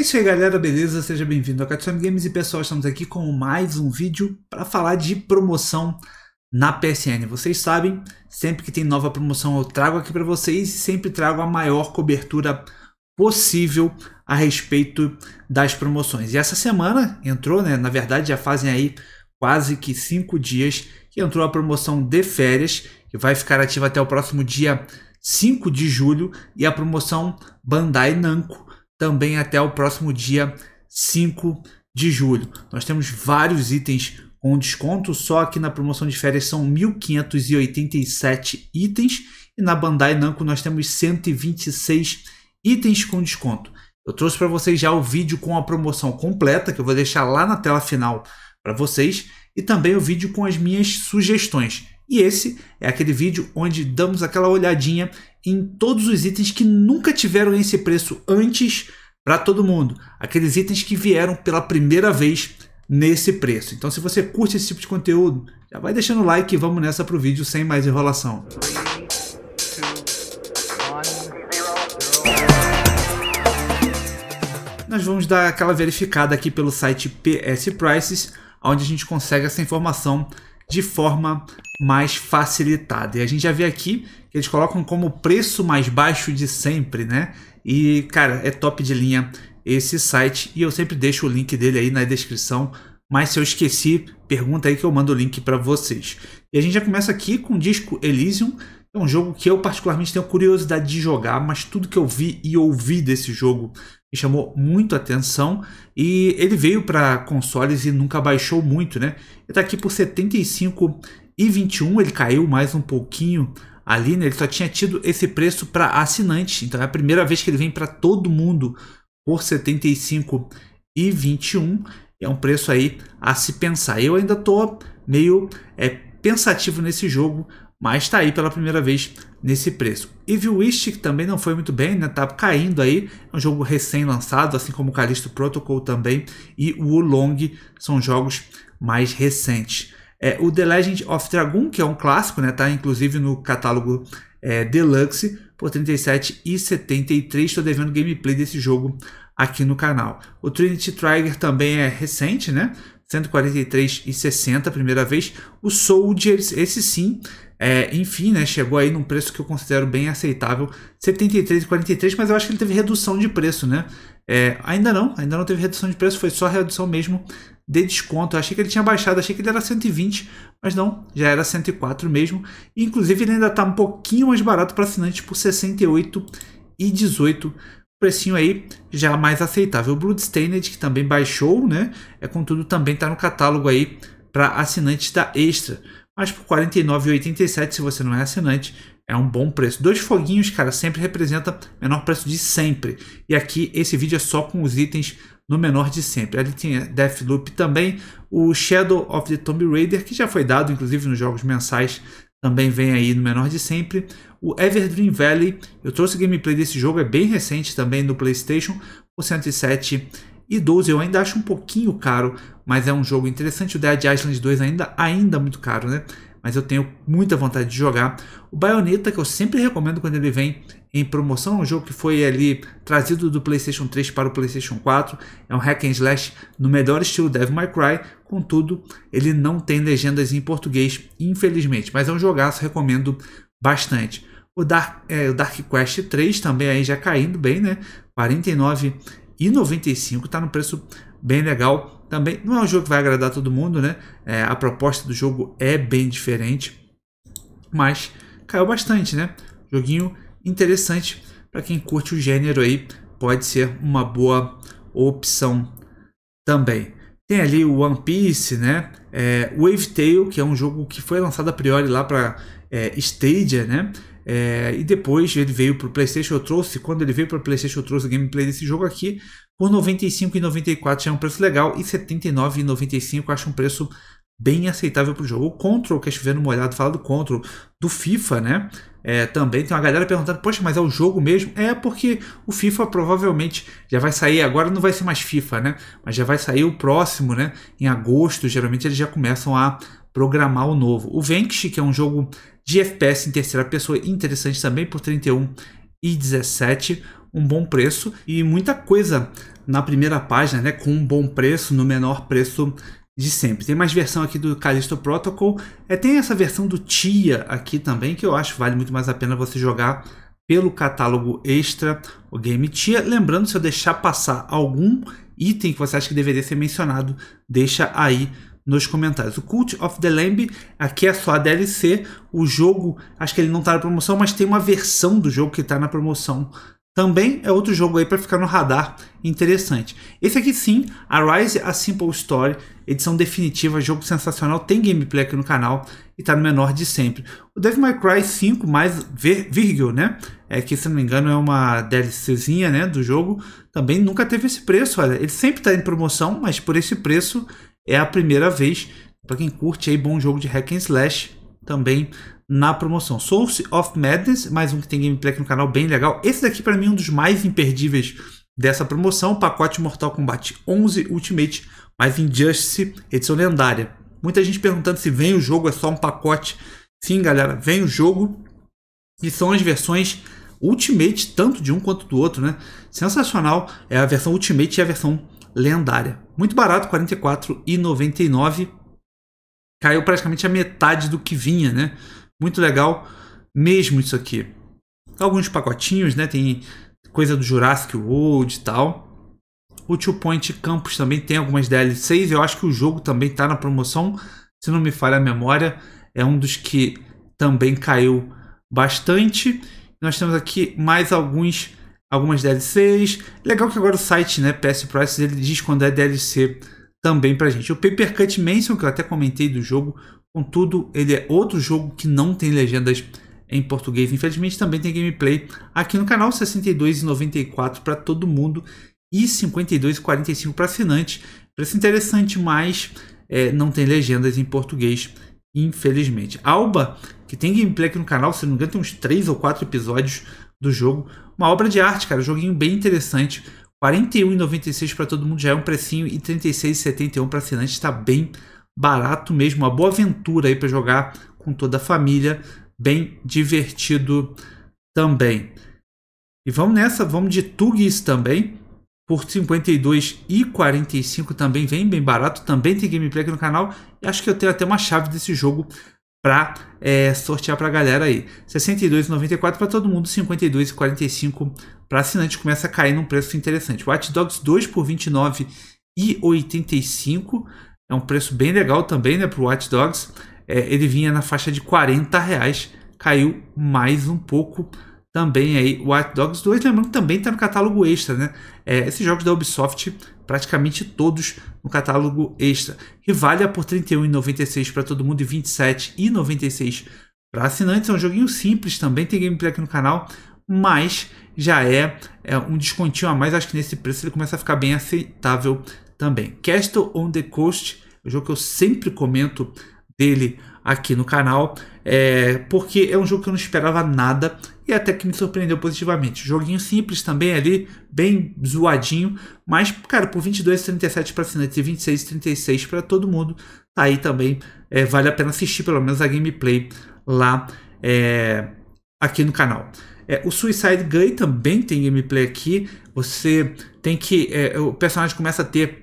É isso aí galera, beleza? Seja bem-vindo ao Katsumi Games e pessoal, estamos aqui com mais um vídeo para falar de promoção na PSN. Vocês sabem, sempre que tem nova promoção eu trago aqui para vocês e sempre trago a maior cobertura possível a respeito das promoções. E essa semana entrou, né? Na verdade já fazem aí quase que cinco dias que entrou a promoção de férias, que vai ficar ativa até o próximo dia 5 de julho e a promoção Bandai Namco também até o próximo dia 5 de julho. Nós temos vários itens com desconto, só aqui na promoção de férias são 1.587 itens e na Bandai Namco nós temos 126 itens com desconto. Eu trouxe para vocês já o vídeo com a promoção completa, que eu vou deixar lá na tela final para vocês, e também o vídeo com as minhas sugestões. E esse é aquele vídeo onde damos aquela olhadinha em todos os itens que nunca tiveram esse preço antes para todo mundo. Aqueles itens que vieram pela primeira vez nesse preço. Então se você curte esse tipo de conteúdo, já vai deixando o like e vamos nessa pro vídeo sem mais enrolação. Nós vamos dar aquela verificada aqui pelo site PS Prices, onde a gente consegue essa informação de forma mais facilitada. E a gente já vê aqui que eles colocam como preço mais baixo de sempre, né? E, cara, é top de linha esse site e eu sempre deixo o link dele aí na descrição. Mas se eu esqueci, pergunta aí que eu mando o link para vocês. E a gente já começa aqui com o disco Elysium, é um jogo que eu particularmente tenho curiosidade de jogar, mas tudo que eu vi e ouvi desse jogo me chamou muito atenção e ele veio para consoles e nunca baixou muito, né? Ele tá aqui por 75 e 21, ele caiu mais um pouquinho ali, né? Ele só tinha tido esse preço para assinante, então é a primeira vez que ele vem para todo mundo por 75 e 21. É um preço aí a se pensar. Eu ainda tô meio é, pensativo nesse jogo, mas está aí pela primeira vez nesse preço. Evil Wish também não foi muito bem, né? Tá caindo aí. É um jogo recém-lançado, assim como Callisto Protocol também e o Long são jogos mais recentes. É, o The Legend of Dragon, que é um clássico, né? Tá inclusive no catálogo é, Deluxe por 37 e 73. Estou devendo gameplay desse jogo aqui no canal. O Trinity Trigger também é recente, né? 143 e 60 primeira vez. O Soldiers, esse sim, é, enfim, né, chegou aí num preço que eu considero bem aceitável, R$ 73,43, mas eu acho que ele teve redução de preço, né? É, ainda não, ainda não teve redução de preço, foi só redução mesmo de desconto. Eu achei que ele tinha baixado, achei que ele era 120, mas não, já era 104 mesmo. inclusive, ele ainda está um pouquinho mais barato para assinante por 68,18 e precinho aí já mais aceitável. O Bloodstained, que também baixou, né? É, contudo, também está no catálogo aí para assinantes da Extra mas por R$ 49,87 se você não é assinante, é um bom preço. Dois foguinhos, cara, sempre representa menor preço de sempre. E aqui esse vídeo é só com os itens no menor de sempre. Ali tinha Deathloop também, o Shadow of the Tomb Raider, que já foi dado inclusive nos jogos mensais, também vem aí no menor de sempre. O Everdream Valley, eu trouxe gameplay desse jogo, é bem recente também no PlayStation, por 107 e 12 eu ainda acho um pouquinho caro, mas é um jogo interessante. O Dead Island 2 ainda, ainda é muito caro, né? Mas eu tenho muita vontade de jogar. O Bayonetta, que eu sempre recomendo quando ele vem em promoção, é um jogo que foi ali trazido do PlayStation 3 para o PlayStation 4. É um hack and slash no melhor estilo Devil May Cry, contudo, ele não tem legendas em português, infelizmente. Mas é um jogaço, recomendo bastante. O Dark, é, o Dark Quest 3 também aí já caindo bem, né? 49 e 95 está no preço bem legal também. Não é um jogo que vai agradar todo mundo, né? É, a proposta do jogo é bem diferente, mas caiu bastante, né? Joguinho interessante para quem curte o gênero aí, pode ser uma boa opção também. Tem ali o One Piece, né? É, Wave Tail, que é um jogo que foi lançado a priori lá para é, Stadia, né? É, e depois ele veio para o PlayStation. Eu trouxe, quando ele veio para o PlayStation, eu trouxe o gameplay desse jogo aqui por 95 e 94 já é um preço legal e 79 e 95 acho um preço bem aceitável para o jogo. O Control, que estiver é estive vendo molhado fala do Control, do FIFA, né? É, também tem uma galera perguntando, poxa, mas é o jogo mesmo? É porque o FIFA provavelmente já vai sair, agora não vai ser mais FIFA, né? Mas já vai sair o próximo, né? Em agosto, geralmente eles já começam a programar o novo. O Vanquish, que é um jogo de FPS em terceira pessoa, interessante também por 31 e 17, um bom preço e muita coisa na primeira página, né, com um bom preço, no menor preço de sempre. Tem mais versão aqui do Callisto Protocol, é, tem essa versão do Tia aqui também, que eu acho vale muito mais a pena você jogar pelo catálogo extra, o Game Tia. Lembrando, se eu deixar passar algum item que você acha que deveria ser mencionado, deixa aí nos comentários. O Cult of the Lamb, aqui é só a DLC. O jogo, acho que ele não tá na promoção, mas tem uma versão do jogo que tá na promoção. Também é outro jogo aí para ficar no radar interessante. Esse aqui sim, Arise A Simple Story, edição definitiva, jogo sensacional, tem gameplay aqui no canal e tá no menor de sempre. O Devil May Cry 5 mais Virgil, né? É que se não me engano é uma DLCzinha, né, do jogo, também nunca teve esse preço, olha. Ele sempre tá em promoção, mas por esse preço é a primeira vez para quem curte aí bom jogo de hack and slash também na promoção. Source of Madness, mais um que tem gameplay aqui no canal bem legal. Esse daqui para mim é um dos mais imperdíveis dessa promoção, pacote Mortal Kombat 11 Ultimate mais Injustice edição lendária. Muita gente perguntando se vem o jogo, é só um pacote. Sim, galera, vem o jogo e são as versões Ultimate, tanto de um quanto do outro, né? Sensacional é a versão Ultimate e a versão lendária. Muito barato, R$ 44,99. Caiu praticamente a metade do que vinha, né? Muito legal mesmo isso aqui. Alguns pacotinhos, né? Tem coisa do Jurassic World e tal. O Two Point Campus também tem algumas DLCs. Eu acho que o jogo também está na promoção. Se não me falha a memória, é um dos que também caiu bastante. Nós temos aqui mais alguns algumas DLCs. Legal que agora o site, né, PS Price, ele diz quando é DLC também pra gente. O Paper Cut Mansion, que eu até comentei do jogo, contudo, ele é outro jogo que não tem legendas em português. Infelizmente também tem gameplay aqui no canal, 62 e 94 para todo mundo e 52 e 45 para assinante. Preço interessante, mas é, não tem legendas em português, infelizmente. Alba, que tem gameplay aqui no canal, se não me engano tem uns 3 ou 4 episódios do jogo. Uma obra de arte, cara. Um joguinho bem interessante. R$ 41,96 para todo mundo já é um precinho e R$ 36,71 para assinante. Está bem barato mesmo. Uma boa aventura aí para jogar com toda a família. Bem divertido também. E vamos nessa, vamos de Tugis também. Por 52 e 45 também vem bem barato. Também tem gameplay aqui no canal. E acho que eu tenho até uma chave desse jogo para é, sortear para a galera aí. 62,94 para todo mundo, 52,45 para assinante. Começa a cair num preço interessante. Watch Dogs 2 por 29,85 é um preço bem legal também, né, para o Watch Dogs. É, ele vinha na faixa de 40 reais, caiu mais um pouco também aí White Dogs 2, lembrando que também está no catálogo extra, né? É, esses jogos da Ubisoft, praticamente todos no catálogo extra. Rivalia por R$ 31,96 para todo mundo e R$ 27,96 para assinantes. É um joguinho simples também, tem gameplay aqui no canal, mas já é, é um descontinho a mais. Acho que nesse preço ele começa a ficar bem aceitável também. Castle on the Coast, o um jogo que eu sempre comento dele aqui no canal, é, porque é um jogo que eu não esperava nada e até que me surpreendeu positivamente. Joguinho simples também ali, bem zoadinho, mas, cara, por 22,37 para assinantes e 26,36 para todo mundo, tá aí também. É, vale a pena assistir pelo menos a gameplay lá é, aqui no canal. É, o Suicide Gun também tem gameplay aqui. Você tem que. É, o personagem começa a ter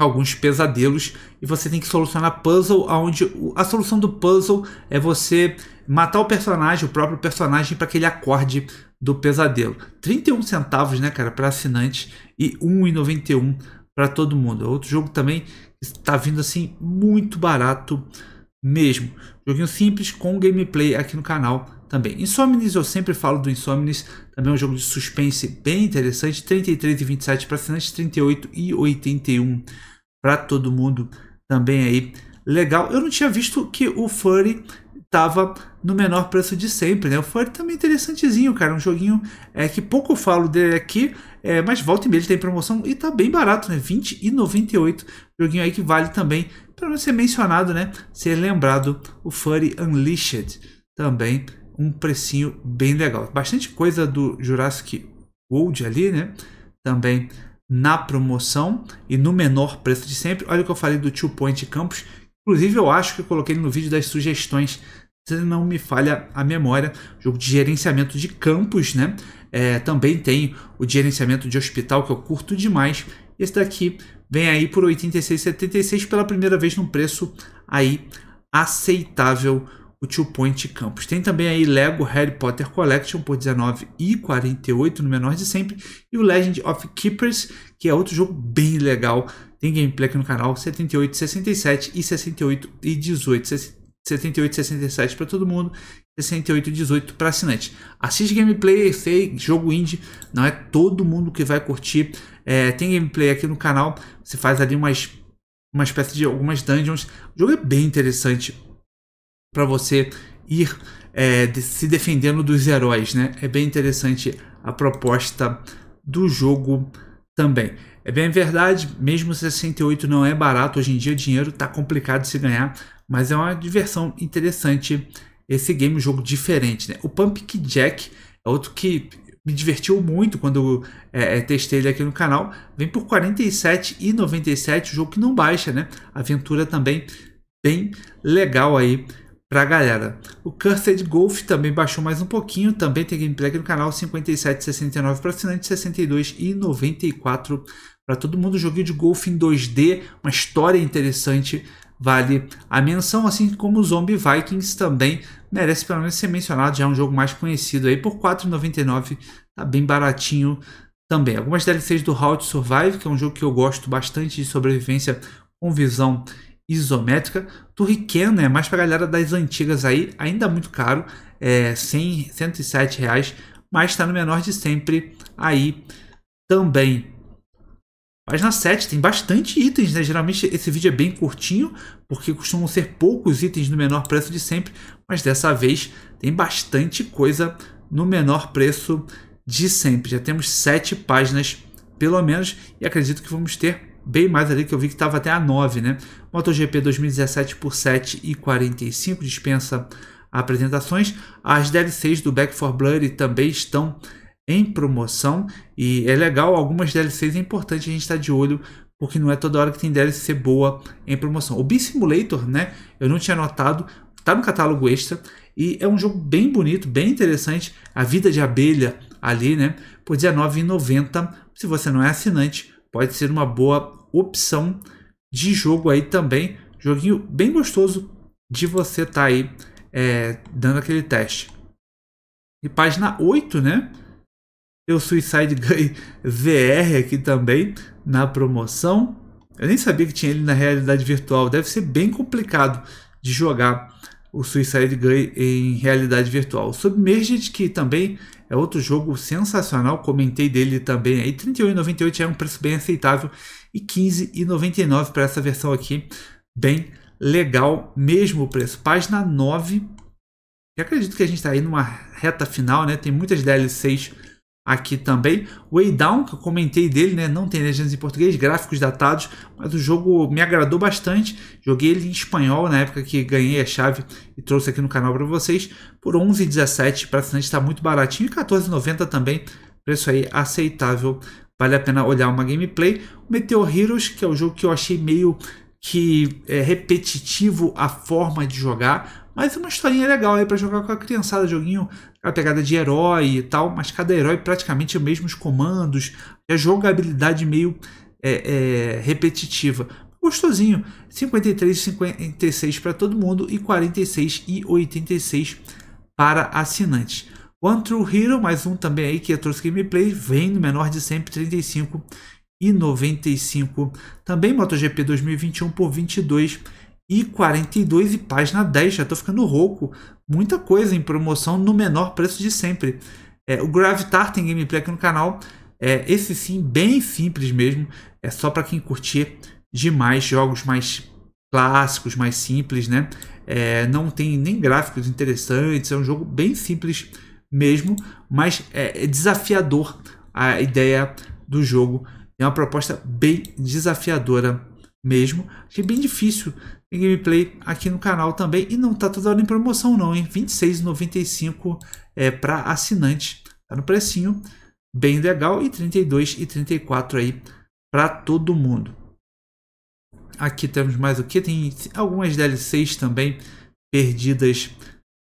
alguns pesadelos e você tem que solucionar puzzle onde a solução do puzzle é você matar o personagem, o próprio personagem para que ele acorde do pesadelo. 31 centavos, né, cara, para assinante e 1,91 para todo mundo. Outro jogo também está vindo assim muito barato mesmo. Joguinho simples com gameplay aqui no canal também. Insomnies, eu sempre falo do Insomnies, também é um jogo de suspense bem interessante, 33 e 27 para assinantes, 38 e 81 para todo mundo também aí. Legal. Eu não tinha visto que o Furry tava no menor preço de sempre, né? O Furry também é interessantezinho, cara, um joguinho é que pouco eu falo dele aqui, é, mas volta e meia ele tem promoção e tá bem barato, né? 20 e 98. Joguinho aí que vale também para ser mencionado, né? Ser lembrado o Furry Unleashed também um precinho bem legal. Bastante coisa do Jurassic World ali, né? Também na promoção e no menor preço de sempre. Olha o que eu falei do Two Point Campus. Inclusive, eu acho que eu coloquei no vídeo das sugestões, se não me falha a memória, jogo de gerenciamento de campus, né? É, também tem o de gerenciamento de hospital, que eu curto demais. Esse daqui vem aí por R$ 86,76 pela primeira vez num preço aí aceitável o Two Point Campus. Tem também aí Lego Harry Potter Collection por 48 no menor de sempre. E o Legend of Keepers, que é outro jogo bem legal. Tem gameplay aqui no canal, 78, 67 e 68 e 18. 78, 67 para todo mundo, 68, 18 para assinante. Assiste gameplay, sei, é jogo indie, não é todo mundo que vai curtir. É, tem gameplay aqui no canal, você faz ali umas, uma espécie de algumas dungeons. O jogo é bem interessante, para você ir é, de, se defendendo dos heróis, né? É bem interessante a proposta do jogo também. É bem verdade, mesmo 68 não é barato hoje em dia, o dinheiro está complicado de se ganhar, mas é uma diversão interessante esse game, um jogo diferente, né? O Pumpkin Jack é outro que me divertiu muito quando é, é, testei ele aqui no canal. Vem por R$ 47,97, um jogo que não baixa, né? Aventura também bem legal aí pra galera. O Cursed Golf também baixou mais um pouquinho, também tem gameplay aqui no canal, 57,69 para assinante, 62,94 para todo mundo. Joguinho de golfe em 2D, uma história interessante, vale a menção, assim como o Zombie Vikings também merece pelo menos ser mencionado, já é um jogo mais conhecido aí por 4,99, tá bem baratinho também. Algumas DLCs do How to Survive, que é um jogo que eu gosto bastante de sobrevivência com visão isométrica. Do Riken, né? Mais pra galera das antigas aí, ainda muito caro, é 100, 107 reais, mas está no menor de sempre aí também. Página 7 tem bastante itens, né? Geralmente esse vídeo é bem curtinho, porque costumam ser poucos itens no menor preço de sempre, mas dessa vez tem bastante coisa no menor preço de sempre. Já temos sete páginas, pelo menos, e acredito que vamos ter bem mais ali que eu vi que estava até a 9, né? MotoGP 2017 por 7,45 e dispensa apresentações. As DLCs do Back for Blood também estão em promoção e é legal, algumas DLCs é importante a gente estar tá de olho porque não é toda hora que tem DLC boa em promoção. O Bee Simulator, né? Eu não tinha notado, tá no catálogo extra e é um jogo bem bonito, bem interessante. A vida de abelha ali, né? Por R$19,90. Se você não é assinante, pode ser uma boa opção de jogo aí também. Joguinho bem gostoso de você estar tá aí é, dando aquele teste. E página 8, né? Eu Suicide Guy VR aqui também na promoção. Eu nem sabia que tinha ele na realidade virtual. Deve ser bem complicado de jogar o Suicide Gun em realidade virtual. Submerged, que também é outro jogo sensacional, comentei dele também. Aí R$ 31,98 é um preço bem aceitável e R$ 15,99 para essa versão aqui, bem legal mesmo o preço. Página 9. Eu acredito que a gente está aí numa reta final, né? Tem muitas DLCs aqui também. Way Down, que eu comentei dele, né? Não tem legendas em português, gráficos datados, mas o jogo me agradou bastante. Joguei ele em espanhol na época que ganhei a chave e trouxe aqui no canal para vocês por 11,17 para assinante, está muito baratinho e 14,90 também. Preço aí aceitável. Vale a pena olhar uma gameplay. O Meteor Heroes, que é o jogo que eu achei meio que é repetitivo a forma de jogar, mas é uma historinha legal aí né, para jogar com a criançada, joguinho, a pegada de herói e tal, mas cada herói praticamente os mesmos comandos, e a jogabilidade meio é, é, repetitiva. Gostosinho, 53 56 para todo mundo e 46 e 86 para assinantes. One True Hero, mais um também aí que trouxe gameplay, vem no menor de sempre 35 e 95. Também MotoGP 2021 por 22 e 42 e página 10. Já estou ficando rouco. Muita coisa em promoção no menor preço de sempre. É, o Gravitar tem gameplay aqui no canal. É, esse sim, bem simples mesmo. É só para quem curtir demais jogos mais clássicos, mais simples, né? É, não tem nem gráficos interessantes. É um jogo bem simples mesmo, mas é, é desafiador a ideia do jogo. É uma proposta bem desafiadora mesmo. Achei bem difícil gameplay aqui no canal também. E não tá toda hora em promoção não, hein? R$26,95 é, para assinante. Tá no precinho bem legal. E 32 e 34 aí para todo mundo. Aqui temos mais o que? Tem algumas DLCs também perdidas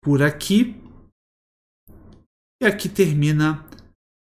por aqui. E aqui termina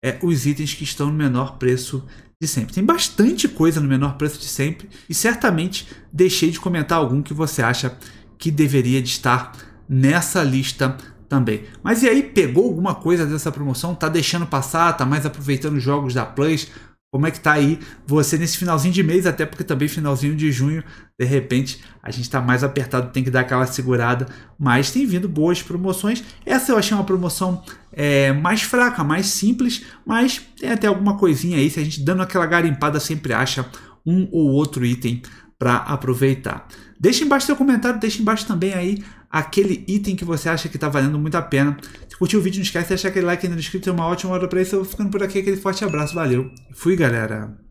é, os itens que estão no menor preço de sempre. Tem bastante coisa no menor preço de sempre e certamente deixei de comentar algum que você acha que deveria de estar nessa lista também. Mas e aí, pegou alguma coisa dessa promoção? Tá deixando passar? Tá mais aproveitando os jogos da Plus? como é que tá aí você nesse finalzinho de mês, até porque também finalzinho de junho, de repente a gente está mais apertado, tem que dar aquela segurada, mas tem vindo boas promoções. Essa eu achei uma promoção é, mais fraca, mais simples, mas tem até alguma coisinha aí, se a gente dando aquela garimpada sempre acha um ou outro item para aproveitar. Deixa embaixo seu comentário, deixa embaixo também aí aquele item que você acha que está valendo muito a pena. Se curtiu o vídeo, não esquece de deixar aquele like aí no inscrito, é uma ótima hora para isso. Eu vou ficando por aqui, aquele forte abraço, valeu, fui galera!